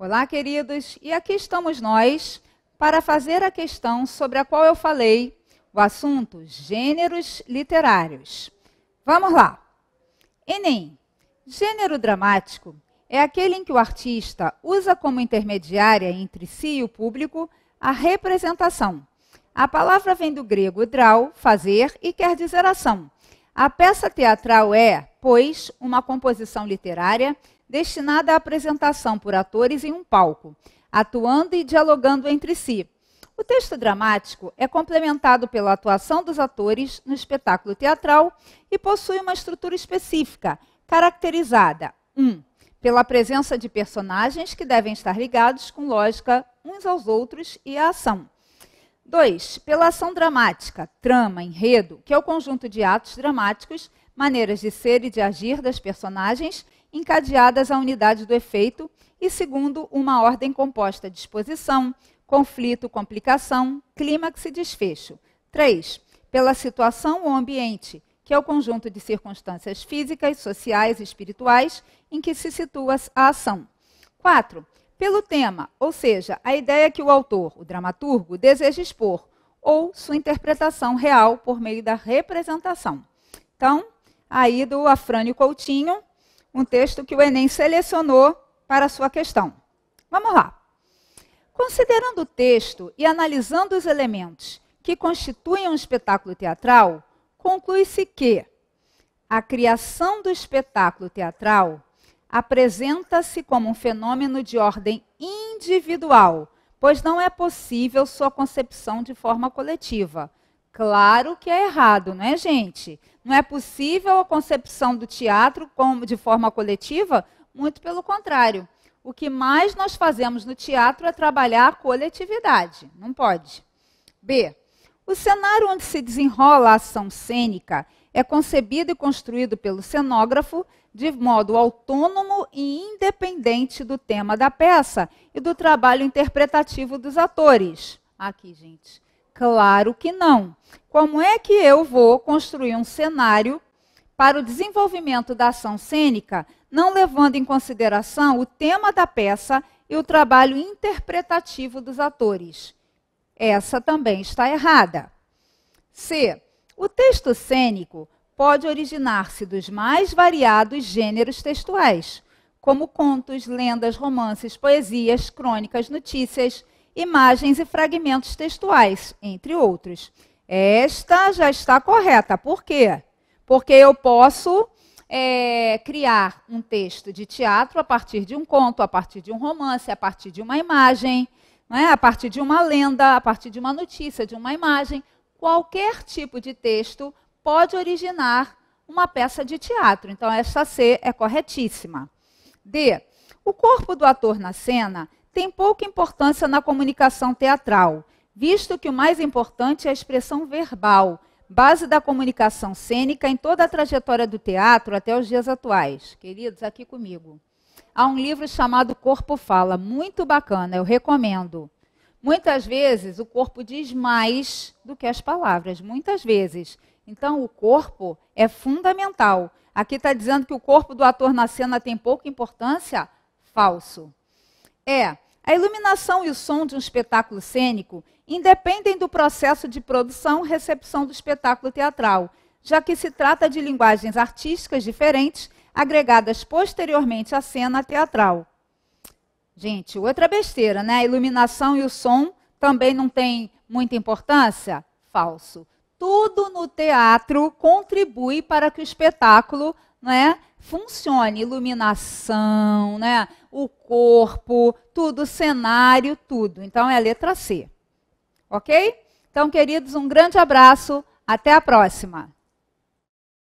Olá, queridos, e aqui estamos nós para fazer a questão sobre a qual eu falei, o assunto gêneros literários. Vamos lá! Enem. Gênero dramático é aquele em que o artista usa como intermediária entre si e o público a representação. A palavra vem do grego drau, fazer, e quer dizer ação. A peça teatral é, pois, uma composição literária destinada à apresentação por atores em um palco, atuando e dialogando entre si. O texto dramático é complementado pela atuação dos atores no espetáculo teatral e possui uma estrutura específica, caracterizada 1. Um, pela presença de personagens que devem estar ligados com lógica uns aos outros e à ação. 2. Pela ação dramática, trama, enredo, que é o conjunto de atos dramáticos, maneiras de ser e de agir das personagens, encadeadas à unidade do efeito e segundo uma ordem composta de exposição, conflito, complicação, clímax e desfecho. 3. Pela situação ou ambiente, que é o conjunto de circunstâncias físicas, sociais e espirituais em que se situa a ação. 4 pelo tema, ou seja, a ideia que o autor, o dramaturgo, deseja expor, ou sua interpretação real por meio da representação. Então, aí do Afrânio Coutinho, um texto que o Enem selecionou para a sua questão. Vamos lá. Considerando o texto e analisando os elementos que constituem um espetáculo teatral, conclui-se que a criação do espetáculo teatral apresenta-se como um fenômeno de ordem individual, pois não é possível sua concepção de forma coletiva. Claro que é errado, não é, gente? Não é possível a concepção do teatro como de forma coletiva? Muito pelo contrário. O que mais nós fazemos no teatro é trabalhar a coletividade. Não pode. B. O cenário onde se desenrola a ação cênica é concebido e construído pelo cenógrafo de modo autônomo e independente do tema da peça e do trabalho interpretativo dos atores. Aqui, gente. Claro que não. Como é que eu vou construir um cenário para o desenvolvimento da ação cênica, não levando em consideração o tema da peça e o trabalho interpretativo dos atores? essa também está errada. C. O texto cênico pode originar-se dos mais variados gêneros textuais, como contos, lendas, romances, poesias, crônicas, notícias, imagens e fragmentos textuais, entre outros. Esta já está correta. Por quê? Porque eu posso é, criar um texto de teatro a partir de um conto, a partir de um romance, a partir de uma imagem né? a partir de uma lenda, a partir de uma notícia, de uma imagem, qualquer tipo de texto pode originar uma peça de teatro. Então, essa C é corretíssima. D. O corpo do ator na cena tem pouca importância na comunicação teatral, visto que o mais importante é a expressão verbal, base da comunicação cênica em toda a trajetória do teatro até os dias atuais. Queridos, aqui comigo há um livro chamado Corpo Fala, muito bacana, eu recomendo. Muitas vezes o corpo diz mais do que as palavras, muitas vezes. Então o corpo é fundamental. Aqui está dizendo que o corpo do ator na cena tem pouca importância? Falso. É, a iluminação e o som de um espetáculo cênico independem do processo de produção e recepção do espetáculo teatral, já que se trata de linguagens artísticas diferentes agregadas posteriormente à cena teatral. Gente, outra besteira, né? A iluminação e o som também não têm muita importância? Falso. Tudo no teatro contribui para que o espetáculo né, funcione. Iluminação, né, o corpo, tudo, cenário, tudo. Então é a letra C. Ok? Então, queridos, um grande abraço. Até a próxima!